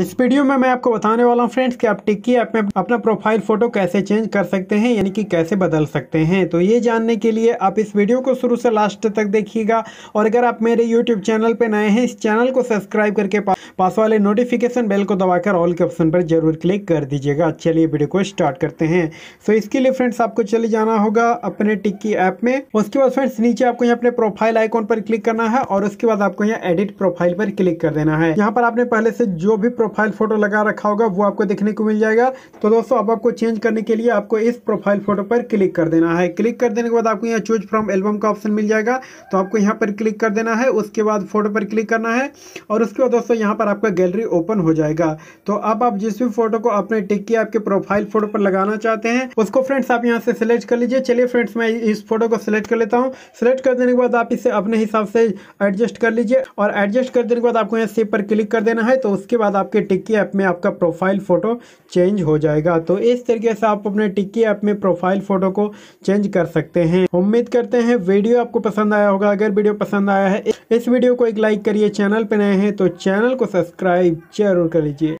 इस वीडियो में मैं आपको बताने वाला हूँ फ्रेंड्स कि आप टिक्की ऐप में अपना प्रोफाइल फोटो कैसे चेंज कर सकते हैं यानी कि कैसे बदल सकते हैं तो ये जानने के लिए आप इस वीडियो को शुरू से लास्ट तक देखिएगा और अगर आप मेरे यूट्यूब चैनल पर नए हैं इस चैनल को सब्सक्राइब करके पास वाले नोटिफिकेशन बेल को दबाकर ऑल के ऑप्शन पर जरूर क्लिक कर दीजिएगा अच्छा, चलिए वीडियो को स्टार्ट करते हैं सो इसके लिए फ्रेंड्स आपको चले जाना होगा अपने टिक्की ऐप में उसके बाद फ्रेंड्स नीचे आपको यहाँ अपने प्रोफाइल आइकॉन पर क्लिक करना है और उसके बाद आपको यहाँ एडिट प्रोफाइल पर क्लिक कर देना है यहाँ पर आपने पहले से जो भी प्रोफाइल फ़ोटो लगा रखा होगा वो आपको देखने को मिल जाएगा तो दोस्तों अब आपको चेंज करने के लिए आपको इस प्रोफाइल फ़ोटो पर क्लिक कर देना है क्लिक कर देने के बाद आपको यहाँ चूज फ्रॉम एल्बम का ऑप्शन मिल जाएगा तो आपको यहाँ पर क्लिक कर देना है उसके बाद फ़ोटो पर क्लिक करना है और उसके बाद दोस्तों यहाँ पर आपका गैलरी ओपन हो जाएगा तो अब आप जिस भी फोटो को अपने टिक किया आपके प्रोफाइल फ़ोटो पर लगाना चाहते हैं उसको फ्रेंड्स आप यहाँ से सिलेक्ट कर लीजिए चलिए फ्रेंड्स मैं इस फोटो को सिलेक्ट कर लेता हूँ सिलेक्ट कर देने के बाद आप इसे अपने हिसाब से एडजस्ट कर लीजिए और एडजस्ट कर देने के बाद आपको यहाँ सेव पर क्लिक कर देना है तो उसके बाद आप आपके टिक्की ऐप में आपका प्रोफाइल फ़ोटो चेंज हो जाएगा तो इस तरीके से आप अपने टिक्की ऐप में प्रोफाइल फ़ोटो को चेंज कर सकते हैं उम्मीद करते हैं वीडियो आपको पसंद आया होगा अगर वीडियो पसंद आया है इस वीडियो को एक लाइक करिए चैनल पर नए हैं तो चैनल को सब्सक्राइब जरूर कर लीजिए